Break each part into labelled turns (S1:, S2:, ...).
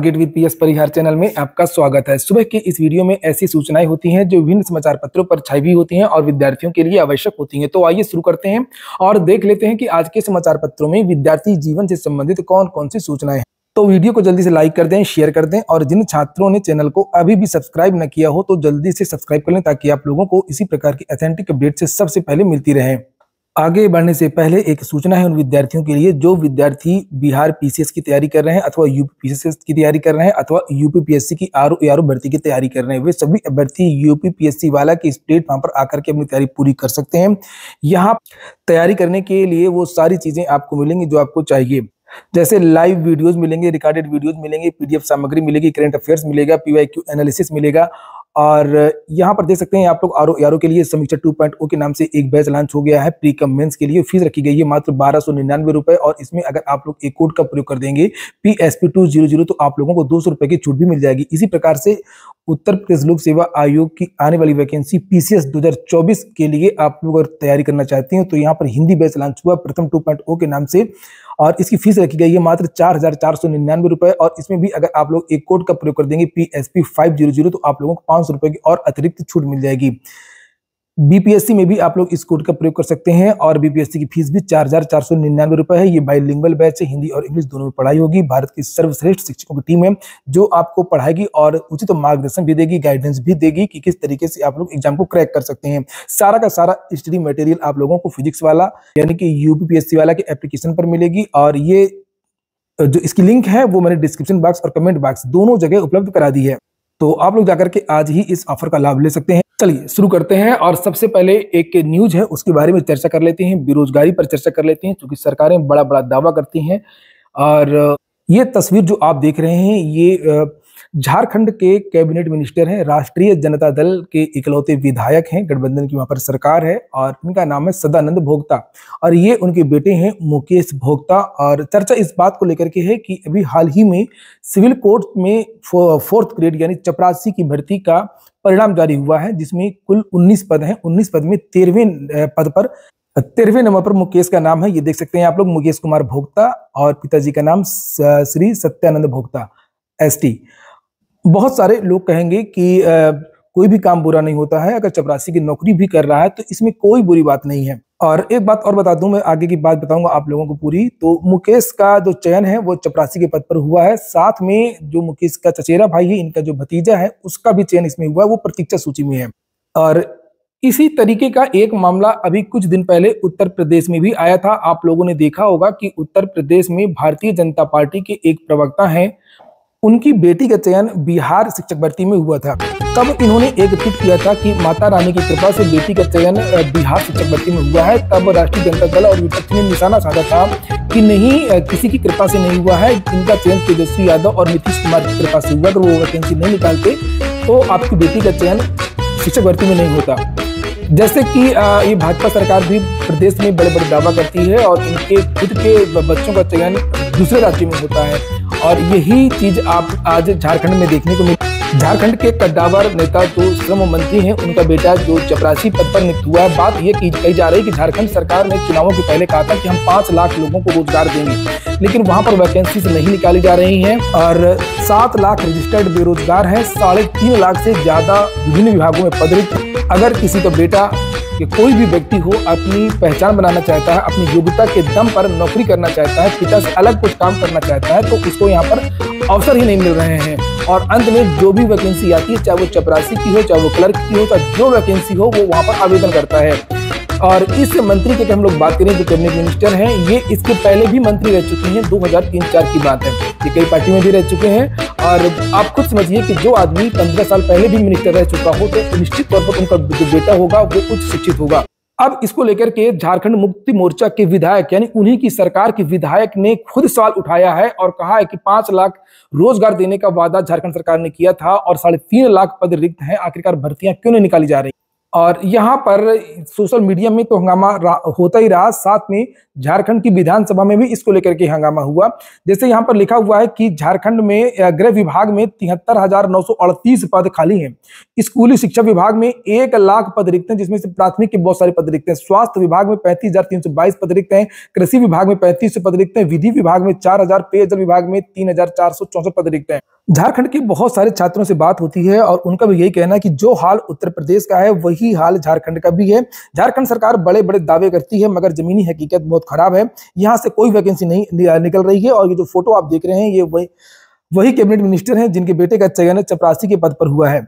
S1: gate with PS Parihar channel में आपका स्वागत है सुबह की इस वीडियो में ऐसी सूचनाएं होती हैं जो विभिन्न समाचार पत्रों पर छाई भी होती हैं और विद्यार्थियों के लिए आवश्यक होती हैं तो आइए शुरू करते हैं और देख लेते हैं कि आज के समाचार पत्रों में विद्यार्थी जीवन से संबंधित कौन कौन सी सूचनाएं तो वीडियो को जल्दी से लाइक कर दें शेयर कर दें और जिन छात्रों ने चैनल को अभी भी सब्सक्राइब न किया हो तो जल्दी से सब्सक्राइब कर लें ताकि आप लोगों को इसी प्रकार की अथेंटिक अपडेट से सबसे पहले मिलती रहे आगे बढ़ने से पहले एक सूचना है उन विद्यार्थियों के लिए जो विद्यार्थी बिहार पीसीएस की तैयारी कर रहे हैं अथवा पीसीएस की तैयारी कर रहे हैं अथवा यूपी पीएससी की आर ओ e भर्ती की तैयारी कर रहे हैं वे सभी अभ्यर्थी यूपी पीएससी वाला के इस प्लेटफॉर्म पर आकर के अपनी तैयारी पूरी कर सकते हैं यहाँ तैयारी करने के लिए वो सारी चीजें आपको मिलेंगी जो आपको चाहिए जैसे लाइव वीडियोस मिलेंगे रिकॉर्डेड वीडियोस मिलेंगे पीडीएफ सामग्री मिलेगी करंट अफेयर्स मिलेगा पीवाईक्यू एनालिसिस मिलेगा और यहाँ पर देख सकते हैं आप लोग आर ओ के लिए समीक्षा टू पॉइंट ओ के नाम से एक बैच लॉन्च हो गया है प्री कम मेंस के लिए फीस रखी गई है मात्र बारह सौ निन्यानवे रुपए और इसमें अगर आप लोग एक कोड का प्रयोग कर देंगे P S P two zero zero तो आप लोगों को दो सौ रुपए की छूट भी मिल जाएगी इसी प्रकार से उत्तर प्रदेश लोक सेवा आयोग की आने वाली वैकेंसी पीसीएस 2024 के लिए आप लोग अगर तैयारी करना चाहते हैं तो यहाँ पर हिंदी बैच लॉन्च हुआ प्रथम टू oh के नाम से और इसकी फीस रखी गई है मात्र चार हजार चार सौ निन्यानवे रुपए और इसमें भी अगर आप लोग एक कोड का प्रयोग कर देंगे P S P five zero zero तो आप लोगों को पांच सौ रुपए की और अतिरिक्त छूट मिल जाएगी बीपीएससी में भी आप लोग इस कोड का प्रयोग कर सकते हैं और बीपीएससी की फीस भी चार हजार चार सौ निन्यानवे रुपए है ये बाइलिंगल बैच है हिंदी और इंग्लिश दोनों में पढ़ाई होगी भारत की सर्वश्रेष्ठ शिक्षकों की टीम है जो आपको पढ़ाएगी और उचित तो मार्गदर्शन भी देगी गाइडेंस भी देगी कि किस तरीके से आप लोग एग्जाम को क्रैक कर सकते हैं सारा का सारा स्टडी मटेरियल आप लोगों को फिजिक्स वाला यानी कि यूपीपीएससी वाला के एप्लीकेशन पर मिलेगी और ये जो इसकी लिंक है वो मैंने डिस्क्रिप्शन बॉक्स और कमेंट बॉक्स दोनों जगह उपलब्ध करा दी है तो आप लोग जाकर के आज ही इस ऑफर का लाभ ले सकते हैं चलिए शुरू करते हैं और सबसे पहले एक न्यूज है उसके बारे में चर्चा कर लेते हैं बेरोजगारी पर चर्चा कर लेते हैं क्योंकि सरकारें बड़ा बड़ा दावा करती हैं और ये तस्वीर जो आप देख रहे हैं ये झारखंड के कैबिनेट मिनिस्टर हैं राष्ट्रीय जनता दल के इकलौते विधायक हैं गठबंधन की वहां पर सरकार है और इनका नाम है सदानंद भोक्ता और ये उनके बेटे हैं मुकेश भोक्ता और चर्चा इस बात को लेकर के है कि अभी हाल ही में सिविल कोर्ट में फो, फोर्थ ग्रेड यानी चपरासी की भर्ती का परिणाम जारी हुआ है जिसमें कुल उन्नीस पद हैं उन्नीस पद में तेरहवें पद पर तेरहवें नंबर पर मुकेश का नाम है ये देख सकते हैं आप लोग मुकेश कुमार भोक्ता और पिताजी का नाम श्री सत्यानंद भोक्ता एसटी बहुत सारे लोग कहेंगे कि कोई भी काम बुरा नहीं होता है अगर चपरासी की नौकरी भी कर रहा है तो इसमें कोई बुरी बात नहीं है और एक बात और बता दूं मैं आगे की बात बताऊंगा आप लोगों को पूरी तो मुकेश का जो चयन है वो चपरासी के पद पर हुआ है साथ में जो मुकेश का चचेरा भाई है इनका जो भतीजा है उसका भी चयन इसमें हुआ है वो प्रतीक्षा सूची में है और इसी तरीके का एक मामला अभी कुछ दिन पहले उत्तर प्रदेश में भी आया था आप लोगों ने देखा होगा कि उत्तर प्रदेश में भारतीय जनता पार्टी के एक प्रवक्ता हैं उनकी बेटी का चयन बिहार शिक्षक भर्ती में हुआ था तब इन्होंने एक ट्वीट किया था कि माता रानी की कृपा से बेटी का चयन बिहार शिक्षक भर्ती में हुआ है तब राष्ट्रीय जनता दल और विपक्ष ने निशाना साधा था कि नहीं किसी की कृपा से नहीं हुआ है इनका चयन तेजस्वी यादव और नीतीश कुमार की कृपा से हुआ अगर वो वैकेंसी नहीं निकालते तो आपकी बेटी का चयन शिक्षक भर्ती में नहीं होता जैसे कि ये भाजपा सरकार भी प्रदेश में बड़े बड़े दावा करती है और इनके खुद के बच्चों का चयन दूसरे राज्य में होता है और यही चीज आप आज झारखंड में देखने को मिली झारखंड के कद्दावर नेता जो श्रम मंत्री हैं उनका बेटा जो चपरासी पद पर नियुक्त हुआ है बात ये कही जा रही है कि झारखंड सरकार ने चुनावों के पहले कहा था कि हम पाँच लाख लोगों को रोजगार देंगे लेकिन वहाँ पर वैकेंसीज नहीं निकाली जा रही हैं और सात लाख रजिस्टर्ड बेरोजगार हैं साढ़े तीन लाख से ज़्यादा विभिन्न विभागों में पद अगर किसी का बेटा कि कोई भी व्यक्ति हो अपनी पहचान बनाना चाहता है अपनी योग्यता के दम पर नौकरी करना चाहता है पिता से अलग कुछ काम करना चाहता है तो उसको यहाँ पर अवसर ही नहीं मिल रहे हैं और अंत में जो भी वैकेंसी आती है चाहे वो चपरासी की हो चाहे वो क्लर्क की हो चाहे जो वैकेंसी हो वो वहाँ पर आवेदन करता है और इस मंत्री की हम लोग बात करें जो कैबिनेट मिनिस्टर हैं ये इसके पहले भी मंत्री रह चुके हैं दो हज़ार की बात है ये कई पार्टी में भी रह चुके हैं और आप खुद समझिए कि जो आदमी पंद्रह साल पहले भी मिनिस्टर रह चुका हो तो निश्चित तौर पर उनका जो बेटा होगा वो उच्च शिक्षित होगा अब इसको लेकर के झारखंड मुक्ति मोर्चा के विधायक यानी उन्हीं की सरकार के विधायक ने खुद सवाल उठाया है और कहा है कि पांच लाख रोजगार देने का वादा झारखंड सरकार ने किया था और साढ़े तीन लाख पद रिक्त हैं आखिरकार भर्तियां क्यों नहीं निकाली जा रही और यहाँ पर सोशल मीडिया में तो हंगामा होता ही रहा साथ में झारखंड की विधानसभा में भी इसको लेकर के हंगामा हुआ जैसे यहाँ पर लिखा हुआ है कि झारखंड में गृह विभाग में तिहत्तर हजार नौ सौ अड़तीस पद खाली हैं स्कूली शिक्षा विभाग में एक लाख पद रिक्त हैं जिसमें से प्राथमिक के बहुत सारे पद रिक्त हैं स्वास्थ्य विभाग में पैंतीस हजार तीन सौ बाईस पद रिक्त हैं कृषि विभाग में पैंतीस पद रिक्त हैं विधि विभाग में चार हजार पेयजल विभाग में तीन हजार चार सौ चौसठ पद रिक्त हैं झारखंड के बहुत सारे छात्रों से बात होती है और उनका भी यही कहना है कि जो हाल उत्तर प्रदेश का है वही यही हाल झारखंड का भी है झारखंड सरकार बड़े बड़े दावे करती है मगर जमीनी हकीकत बहुत खराब है यहाँ से कोई वैकेंसी नहीं निकल रही है और ये जो फोटो आप देख रहे हैं ये वही वही कैबिनेट मिनिस्टर हैं जिनके बेटे का चयन चपरासी के पद पर हुआ है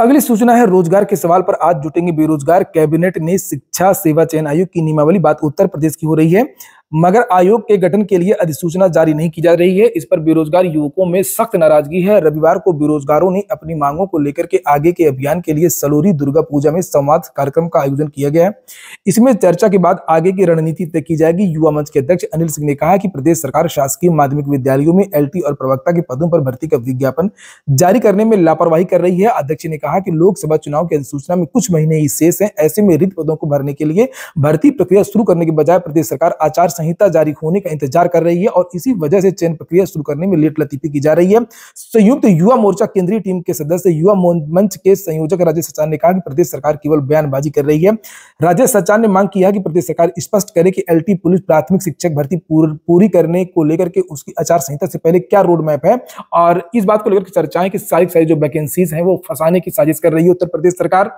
S1: अगली सूचना है रोजगार के सवाल पर आज जुटेंगे बेरोजगार कैबिनेट ने शिक्षा सेवा चयन आयोग की नियमावली बात उत्तर प्रदेश की हो रही है मगर आयोग के गठन के लिए अधिसूचना जारी नहीं की जा रही है इस पर बेरोजगार युवकों में सख्त नाराजगी है रविवार को बेरोजगारों ने अपनी मांगों को लेकर के आगे के अभियान के लिए सलोरी दुर्गा पूजा में संवाद कार्यक्रम का आयोजन किया गया है इसमें चर्चा के बाद आगे की रणनीति तय की जाएगी युवा मंच के अध्यक्ष अनिल सिंह ने कहा कि प्रदेश सरकार शासकीय माध्यमिक विद्यालयों में एल और प्रवक्ता के पदों पर भर्ती का विज्ञापन जारी करने में लापरवाही कर रही है अध्यक्ष ने कहा कि लोकसभा चुनाव की अधिसूचना में कुछ महीने ही शेष है ऐसे में रिक्त पदों को भरने के लिए भर्ती प्रक्रिया शुरू करने के बजाय प्रदेश सरकार आचार संहिता जारी होने का इंतजार कर रही है और इसी वजह से चयन प्रक्रिया शुरू करने में लेट लतीफी की जा रही है संयुक्त तो युवा मोर्चा केंद्रीय टीम के सदस्य युवा मंच के संयोजक राजेश सचान ने कहा कि प्रदेश सरकार केवल बयानबाजी कर रही है राजेश सचान ने मांग की है कि प्रदेश सरकार स्पष्ट करे कि एल पुलिस प्राथमिक शिक्षक भर्ती पूरी करने को लेकर के उसकी आचार संहिता से पहले क्या रोड मैप है और इस बात को लेकर चर्चाएं कि सारी सारी जो वैकेंसीज है वो फंसाने की साजिश कर रही है उत्तर प्रदेश सरकार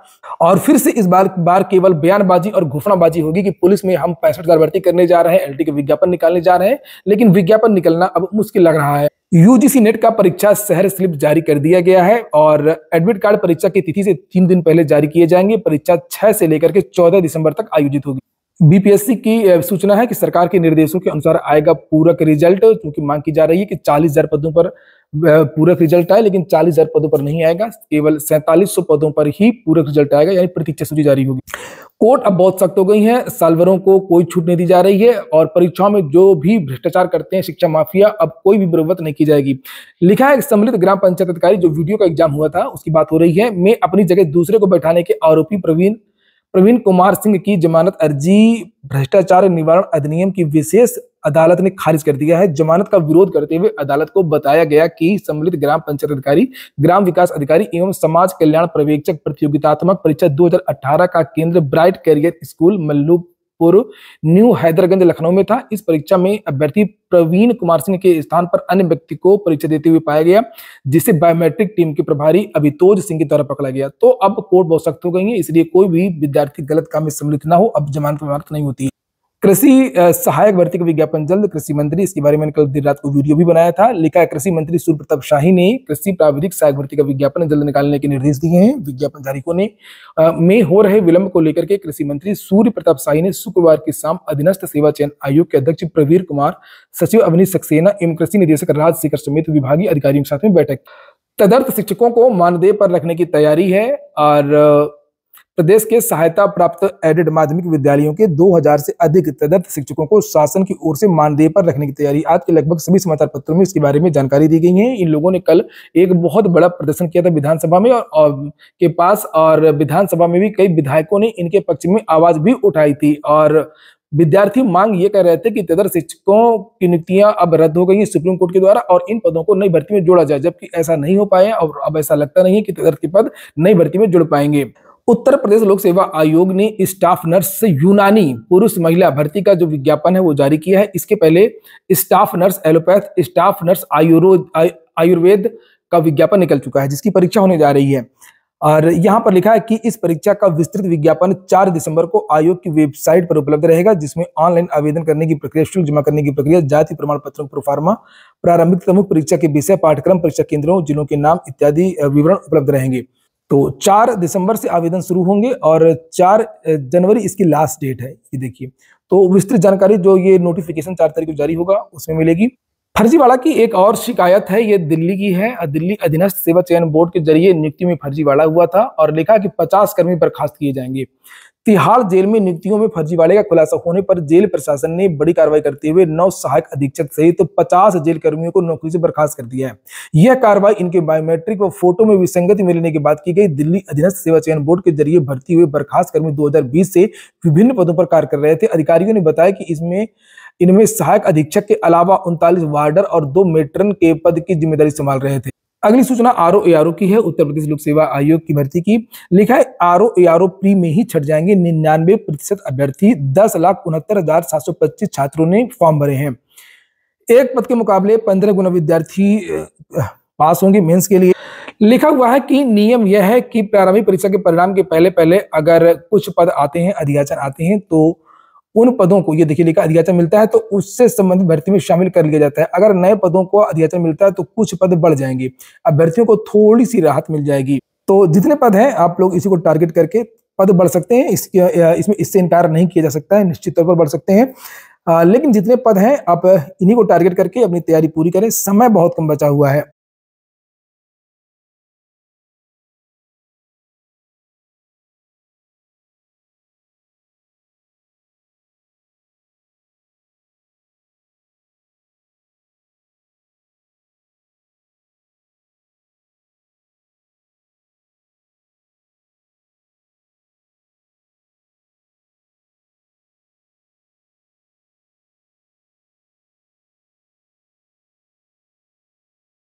S1: और फिर से इस बार बार केवल बयानबाजी और घोषणाबाजी होगी कि पुलिस में हम पैंसठ हजार भर्ती करने जा रहे हैं एलटी के विज्ञापन निकालने जा रहे हैं लेकिन विज्ञापन निकलना अब मुश्किल लग रहा है यूजीसी नेट का परीक्षा शहर स्लिप जारी कर दिया गया है और एडमिट कार्ड परीक्षा की तिथि से तीन दिन पहले जारी किए जाएंगे परीक्षा छह से लेकर के चौदह दिसंबर तक आयोजित होगी बीपीएससी की सूचना है कि सरकार के निर्देशों के अनुसार आएगा पूरक रिजल्ट क्योंकि मांग की जा रही है कि चालीस पदों पर पूरक रिजल्ट आए लेकिन चालीस हजार पदों पर नहीं आएगा केवल सैंतालीस सौ पदों पर ही पूरक रिजल्ट आएगा यानी प्रतीक्षा सूची जारी होगी कोर्ट अब बहुत सख्त हो गई है सालवरों को कोई छूट नहीं दी जा रही है और परीक्षाओं में जो भी भ्रष्टाचार करते हैं शिक्षा माफिया अब कोई भी बरवत नहीं की जाएगी लिखा है सम्मिलित ग्राम पंचायत अधिकारी जो वीडियो का एग्जाम हुआ था उसकी बात हो रही है मैं अपनी जगह दूसरे को बैठाने के आरोपी प्रवीण प्रवीण कुमार सिंह की जमानत अर्जी भ्रष्टाचार निवारण अधिनियम की विशेष अदालत ने खारिज कर दिया है जमानत का विरोध करते हुए अदालत को बताया गया कि सम्मिलित ग्राम पंचायत अधिकारी ग्राम विकास अधिकारी एवं समाज कल्याण पर्यवेक्षक प्रतियोगितात्मक परीक्षा 2018 का केंद्र ब्राइट कैरियर स्कूल मल्लू पूर्व न्यू हैदरगंज लखनऊ में था इस परीक्षा में अभ्यर्थी प्रवीण कुमार सिंह के स्थान पर अन्य व्यक्ति को परीक्षा देते हुए पाया गया जिसे बायोमेट्रिक टीम के प्रभारी अभितोज सिंह के द्वारा पकड़ा गया तो अब कोर्ट बहुत सख्त हो गई है इसलिए कोई भी विद्यार्थी गलत काम में सम्मिलित ना हो अब जमानत नहीं होती कृषि सहायक भर्ती का विज्ञापन जल्द कृषि मंत्री इसके बारे में कल देर रात को वीडियो भी बनाया था लिखा है कृषि मंत्री सूर्य प्रताप शाही ने कृषि प्राविधिक सहायक भर्ती का विज्ञापन जल्द निकालने के निर्देश दिए हैं विज्ञापन धारकों ने में हो रहे विलंब को लेकर के कृषि मंत्री सूर्य प्रताप शाही ने शुक्रवार की शाम अधीनस्थ सेवा चयन आयोग के अध्यक्ष प्रवीर कुमार सचिव अवनीत सक्सेना एवं कृषि निदेशक राजशेखर समेत विभागीय अधिकारियों के साथ में बैठक तदर्थ शिक्षकों को मानदेय पर रखने की तैयारी है और प्रदेश के सहायता प्राप्त एडेड माध्यमिक विद्यालयों के 2000 से अधिक तदर्थ शिक्षकों को शासन की ओर से मानदेय पर रखने की तैयारी आज के लगभग सभी समाचार पत्रों में इसके बारे में जानकारी दी गई है इन लोगों ने कल एक बहुत बड़ा प्रदर्शन किया था विधानसभा में और, और के पास और विधानसभा में भी कई विधायकों ने इनके पक्ष में आवाज भी उठाई थी और विद्यार्थी मांग ये कर रहे थे कि तदर शिक्षकों की नियुक्तियां अब रद्द हो गई हैं सुप्रीम कोर्ट के द्वारा और इन पदों को नई भर्ती में जोड़ा जाए जबकि ऐसा नहीं हो पाया और अब ऐसा लगता नहीं है कि तदर्थ के पद नई भर्ती में जुड़ पाएंगे उत्तर प्रदेश लोक सेवा आयोग ने स्टाफ नर्स यूनानी पुरुष महिला भर्ती का जो विज्ञापन है वो जारी किया है इसके पहले staff nurse allopath staff nurse Ayurveda का विज्ञापन निकल चुका है जिसकी परीक्षा होने जा रही है और यहाँ पर लिखा है कि इस परीक्षा का विस्तृत विज्ञापन 4 दिसंबर को आयोग की वेबसाइट पर उपलब्ध रहेगा जिसमें ऑनलाइन आवेदन करने की प्रक्रिया शुल्क जमा करने की प्रक्रिया जाति प्रमाण पत्रों प्रोफार्मा प्रारंभिक प्रमुख परीक्षा के विषय पाठ्यक्रम परीक्षा केंद्रों जिलों के नाम इत्यादि विवरण उपलब्ध रहेंगे तो चार दिसंबर से आवेदन शुरू होंगे और चार जनवरी इसकी लास्ट डेट है ये देखिए तो विस्तृत जानकारी जो ये नोटिफिकेशन चार तारीख को जारी होगा उसमें मिलेगी फर्जीवाड़ा की एक और शिकायत है ये दिल्ली की है दिल्ली अधीनस्थ सेवा चयन बोर्ड के जरिए नियुक्ति में फर्जीवाड़ा हुआ था और लिखा कि 50 कर्मी बर्खास्त किए जाएंगे तिहाड़ जेल में नियुक्तियों में फर्जीवाड़े का खुलासा होने पर जेल प्रशासन ने बड़ी कार्रवाई करते हुए नौ सहायक अधीक्षक सहित तो पचास जेल कर्मियों को नौकरी से बर्खास्त कर दिया है यह कार्रवाई इनके बायोमेट्रिक व फोटो में विसंगति मिलने के बाद की गई दिल्ली अधीनस्थ सेवा चयन बोर्ड के जरिए भर्ती हुए बर्खास्त कर्मी दो से विभिन्न पदों पर कार्य कर रहे थे अधिकारियों ने बताया कि इसमें इनमें सहायक अधीक्षक के अलावा उनतालीस वार्डर और दो मेट्रन के पद की जिम्मेदारी संभाल रहे थे अगली सूचना आर ओ की है उत्तर प्रदेश लोक सेवा आयोग की भर्ती की लिखा है आर ओ प्री में ही छट जाएंगे निन्यानवे प्रतिशत अभ्यर्थी दस लाख उनहत्तर हजार सात सौ पच्चीस छात्रों ने फॉर्म भरे हैं एक पद के मुकाबले पंद्रह गुना विद्यार्थी पास होंगे मेंस के लिए लिखा हुआ है कि नियम यह है कि प्रारंभिक परीक्षा के परिणाम के पहले पहले अगर कुछ पद आते हैं अधियाचन आते हैं तो उन पदों को ये देखिए लिखा अधियाचन मिलता है तो उससे संबंधित भर्ती में शामिल कर लिया जाता है अगर नए पदों को अधियाचन मिलता है तो कुछ पद बढ़ जाएंगे अभ्यर्थियों को थोड़ी सी राहत मिल जाएगी तो जितने पद हैं आप लोग इसी को टारगेट करके पद बढ़ सकते हैं इसमें इससे इंकार नहीं किया जा सकता है निश्चित तौर पर बढ़ सकते हैं लेकिन जितने पद हैं आप इन्हीं को टारगेट करके अपनी तैयारी पूरी करें समय बहुत कम बचा हुआ है